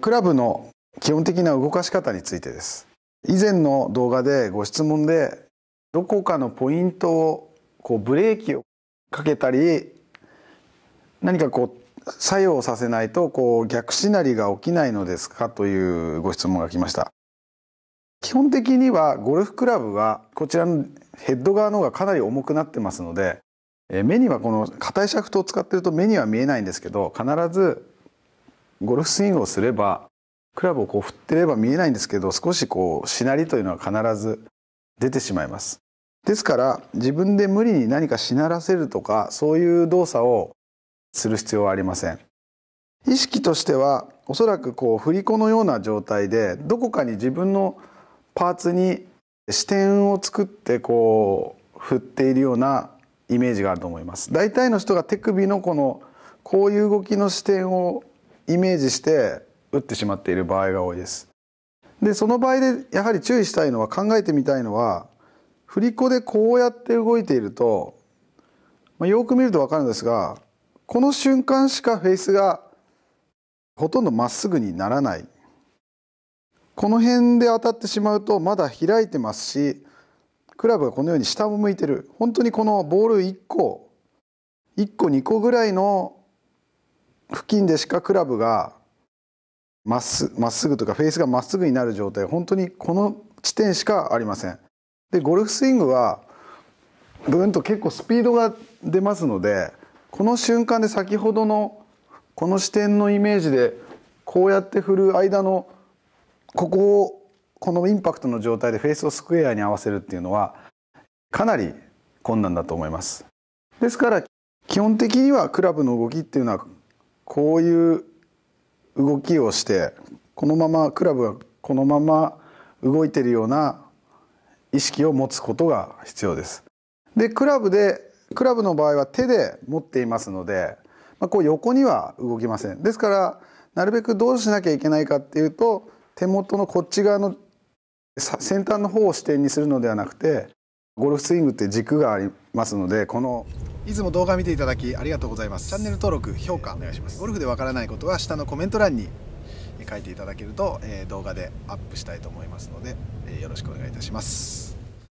クラブの基本的な動かし方についてです以前の動画でご質問でどこかのポイントをこうブレーキをかけたり何かこう作用させないとこう逆しなりが起きないのですかというご質問が来ました基本的にはゴルフクラブはこちらのヘッド側の方がかなり重くなってますので目にはこの硬いシャフトを使ってると目には見えないんですけど必ずゴルフスイングをすればクラブをこう振ってれば見えないんですけど少しこうしなりというのは必ず出てしまいますですから自分で無理に何かしならせるとかそういう動作をする必要はありません意識としてはおそらくこう振り子のような状態でどこかに自分のパーツに視点を作ってこう振っているようなイメージがあると思います大体の人が手首のこのこういう動きの視点をイメージして打ってしまっている場合が多いです。でその場合でやはり注意したいのは考えてみたいのは振り子でこうやって動いていると、まあ、よく見ると分かるんですがこの瞬間しかフェイスがほとんどまっすぐにならないこの辺で当たってしまうとまだ開いてますしクラブがこのように下を向いてる本当にこのボール1個1個2個ぐらいの近でしかクラブがまっすまっすぐとかフェースがまっすぐになる状態本当にこの地点しかありませんでゴルフスイングはブンと結構スピードが出ますのでこの瞬間で先ほどのこの視点のイメージでこうやって振る間のここをこのインパクトの状態でフェースをスクエアに合わせるっていうのはかなり困難だと思いますですから基本的にはクラブの動きっていうのはこういう動きをしてこのままクラブがこのまま動いてるような意識を持つことが必要です。でクラブでクラブの場合は手で持っていますので、まあ、こう横には動きません。ですからなるべくどうしなきゃいけないかっていうと手元のこっち側の先端の方を支点にするのではなくてゴルフスイングって軸がありますのでこのいつも動画見ていただきありがとうございますチャンネル登録評価お願いしますゴルフでわからないことは下のコメント欄に書いていただけると動画でアップしたいと思いますのでよろしくお願いいたします